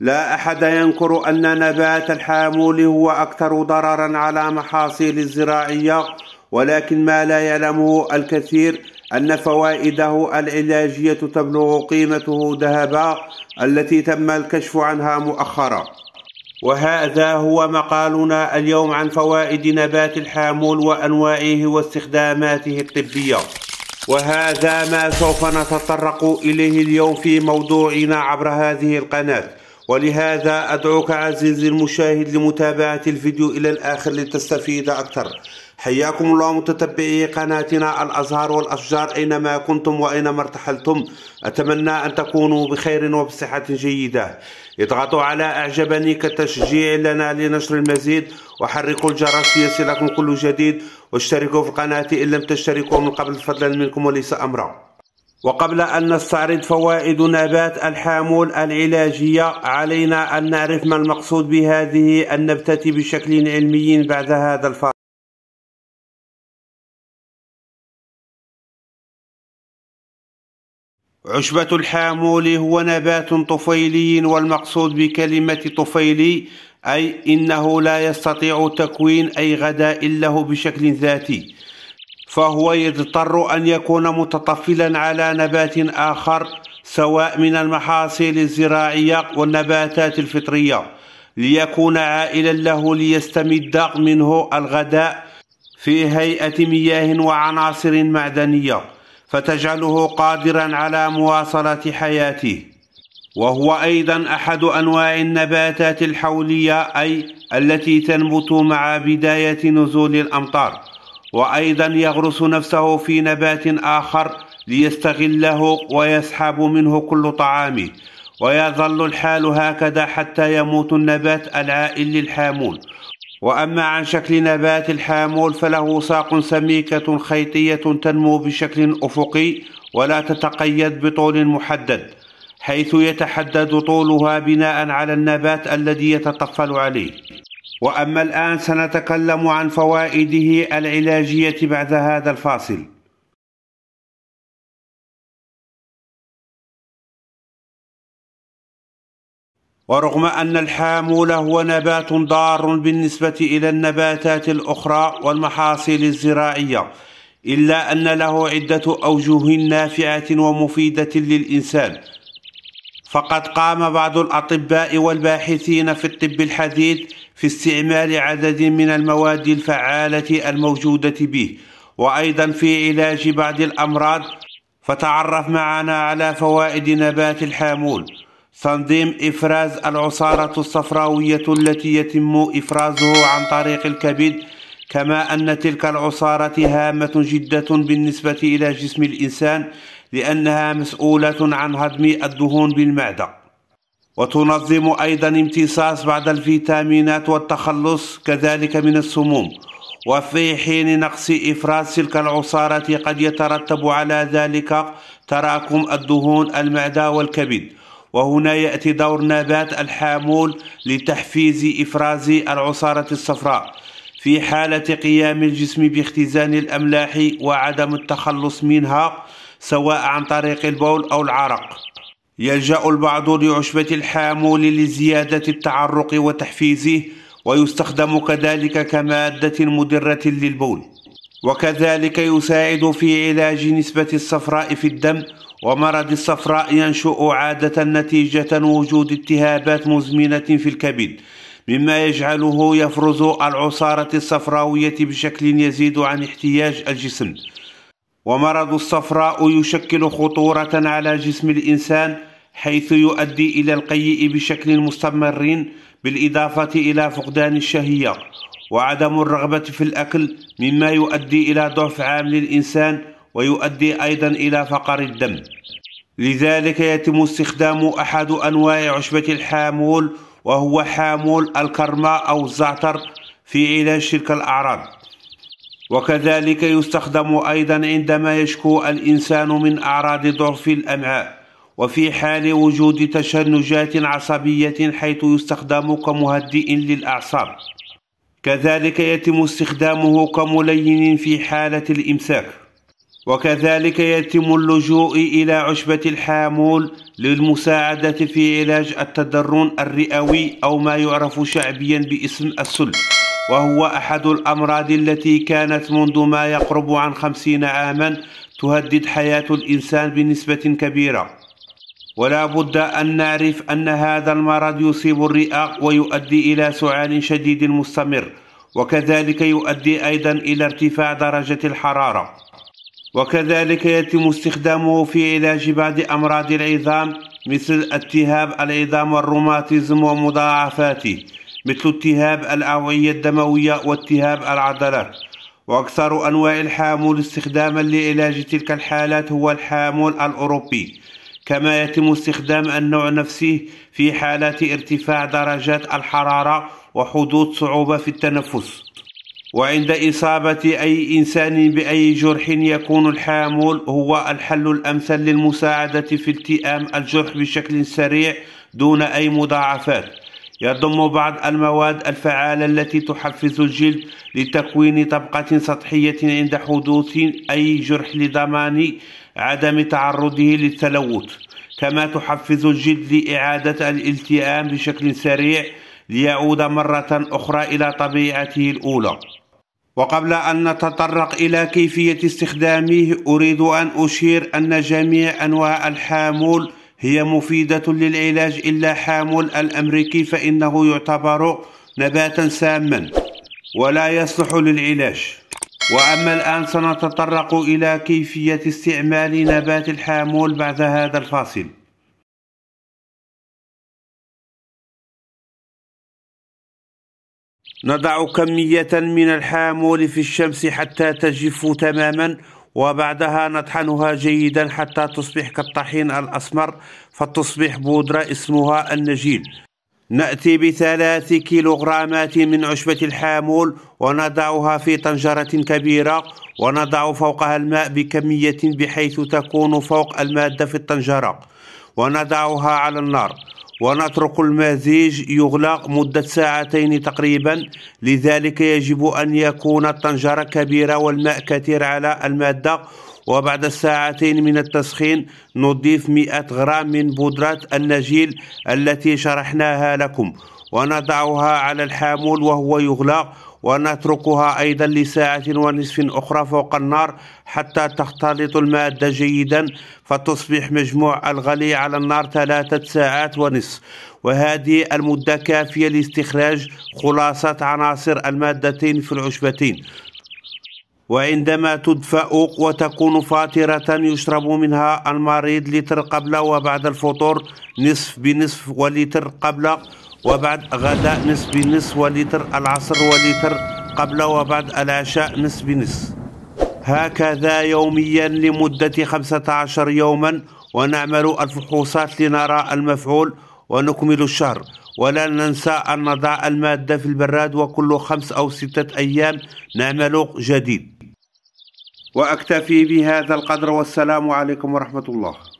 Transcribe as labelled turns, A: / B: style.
A: لا أحد ينكر أن نبات الحامول هو أكثر ضررا على محاصيل الزراعية ولكن ما لا يعلمه الكثير أن فوائده العلاجية تبلغ قيمته ذهبا التي تم الكشف عنها مؤخرا وهذا هو مقالنا اليوم عن فوائد نبات الحامول وأنواعه واستخداماته الطبية وهذا ما سوف نتطرق إليه اليوم في موضوعنا عبر هذه القناة ولهذا أدعوك عزيزي المشاهد لمتابعة الفيديو إلى الآخر لتستفيد أكثر حياكم الله متتبعي قناتنا الأزهار والأشجار أينما كنتم وأينما ارتحلتم أتمنى أن تكونوا بخير وبصحة جيدة اضغطوا على أعجبني كتشجيع لنا لنشر المزيد وحركوا الجرس ليصلكم كل جديد واشتركوا في قناتي إن لم تشتركوا من قبل فضلا منكم وليس أمرا وقبل أن نستعرض فوائد نبات الحامول العلاجية علينا أن نعرف ما المقصود بهذه النبتة بشكل علمي بعد هذا الفرق عشبة الحامول هو نبات طفيلي والمقصود بكلمة طفيلي أي إنه لا يستطيع تكوين أي غداء له بشكل ذاتي فهو يضطر أن يكون متطفلا على نبات آخر سواء من المحاصيل الزراعية والنباتات الفطرية ليكون عائلا له ليستمد منه الغداء في هيئة مياه وعناصر معدنية فتجعله قادرا على مواصلة حياته وهو أيضا أحد أنواع النباتات الحولية أي التي تنبت مع بداية نزول الأمطار وأيضا يغرس نفسه في نبات آخر ليستغله ويسحب منه كل طعامه ويظل الحال هكذا حتى يموت النبات العائل للحامول وأما عن شكل نبات الحامول فله ساق سميكة خيطية تنمو بشكل أفقي ولا تتقيد بطول محدد حيث يتحدد طولها بناء على النبات الذي يتطفل عليه وأما الآن سنتكلم عن فوائده العلاجية بعد هذا الفاصل ورغم أن الحامول هو نبات ضار بالنسبة إلى النباتات الأخرى والمحاصيل الزراعية إلا أن له عدة أوجه نافعة ومفيدة للإنسان فقد قام بعض الأطباء والباحثين في الطب الحديث في استعمال عدد من المواد الفعالة الموجودة به وأيضا في علاج بعض الأمراض فتعرف معنا على فوائد نبات الحامول تنظيم إفراز العصارة الصفراوية التي يتم إفرازه عن طريق الكبد كما أن تلك العصارة هامة جدا بالنسبة إلى جسم الإنسان لأنها مسؤولة عن هضم الدهون بالمعدة وتنظم أيضا امتصاص بعض الفيتامينات والتخلص كذلك من السموم وفي حين نقص إفراز تلك العصارة قد يترتب على ذلك تراكم الدهون المعدة والكبد وهنا يأتي دور نبات الحامول لتحفيز إفراز العصارة الصفراء في حالة قيام الجسم باختزان الأملاح وعدم التخلص منها سواء عن طريق البول أو العرق يلجأ البعض لعشبة الحامول لزيادة التعرق وتحفيزه ويستخدم كذلك كمادة مدرة للبول وكذلك يساعد في علاج نسبة الصفراء في الدم ومرض الصفراء ينشأ عادة نتيجة وجود التهابات مزمنة في الكبد مما يجعله يفرز العصارة الصفراوية بشكل يزيد عن احتياج الجسم ومرض الصفراء يشكل خطورة على جسم الإنسان حيث يؤدي إلى القيء بشكل مستمر بالإضافة إلى فقدان الشهية وعدم الرغبة في الأكل مما يؤدي إلى ضعف عام للإنسان ويؤدي أيضا إلى فقر الدم لذلك يتم استخدام أحد أنواع عشبة الحامول وهو حامول الكرمة أو الزعتر في علاج تلك الأعراض وكذلك يستخدم أيضا عندما يشكو الإنسان من أعراض ضعف الأمعاء وفي حال وجود تشنجات عصبية حيث يستخدم كمهدئ للأعصاب كذلك يتم استخدامه كملين في حالة الإمساك وكذلك يتم اللجوء إلى عشبة الحامول للمساعدة في علاج التدرن الرئوي أو ما يعرف شعبيا باسم السل وهو أحد الأمراض التي كانت منذ ما يقرب عن خمسين عاما تهدد حياة الإنسان بنسبة كبيرة ولا بد أن نعرف أن هذا المرض يصيب الرئة ويؤدي إلى سعال شديد مستمر وكذلك يؤدي أيضا إلى ارتفاع درجة الحرارة وكذلك يتم استخدامه في علاج بعض أمراض العظام مثل التهاب العظام والروماتيزم ومضاعفاته مثل التهاب الأوعية الدموية والتهاب العضلات وأكثر أنواع الحامول استخداما لعلاج تلك الحالات هو الحامول الأوروبي كما يتم استخدام النوع نفسه في حالات ارتفاع درجات الحرارة وحدوث صعوبة في التنفس وعند إصابة أي إنسان بأي جرح يكون الحامول هو الحل الأمثل للمساعدة في التئام الجرح بشكل سريع دون أي مضاعفات يضم بعض المواد الفعالة التي تحفز الجلد لتكوين طبقة سطحية عند حدوث أي جرح لضمان عدم تعرضه للتلوث كما تحفز الجلد لإعادة الالتئام بشكل سريع ليعود مرة أخرى إلى طبيعته الأولى وقبل أن نتطرق إلى كيفية استخدامه أريد أن أشير أن جميع أنواع الحامول هي مفيدة للعلاج إلا حامل الأمريكي فإنه يعتبر نباتا ساما ولا يصلح للعلاج وأما الآن سنتطرق إلى كيفية استعمال نبات الحامول بعد هذا الفاصل نضع كمية من الحامول في الشمس حتى تجف تماما وبعدها نطحنها جيدا حتى تصبح كالطحين الأسمر فتصبح بودرة اسمها النجيل نأتي بثلاث كيلوغرامات من عشبة الحامول ونضعها في طنجرة كبيرة ونضع فوقها الماء بكمية بحيث تكون فوق المادة في الطنجرة ونضعها على النار ونترك المزيج يغلق مدة ساعتين تقريبا لذلك يجب أن يكون الطنجرة كبيرة والماء كثير على المادة وبعد ساعتين من التسخين نضيف 100 غرام من بودرة النجيل التي شرحناها لكم ونضعها على الحامول وهو يغلق ونتركها أيضا لساعة ونصف أخرى فوق النار حتى تختلط المادة جيدا فتصبح مجموع الغلي على النار ثلاثة ساعات ونصف وهذه المدة كافية لاستخراج خلاصة عناصر المادتين في العشبتين وعندما تدفأ وتكون فاطرة يشرب منها المريض لتر قبل وبعد الفطور نصف بنصف ولتر قبل وبعد غداء نصف بنص وليتر العصر وليتر قبل وبعد العشاء نصف بنص هكذا يوميا لمدة 15 يوما ونعمل الفحوصات لنرى المفعول ونكمل الشهر ولا ننسى أن نضع المادة في البراد وكل خمس أو ستة أيام نعمل جديد وأكتفي بهذا القدر والسلام عليكم ورحمة الله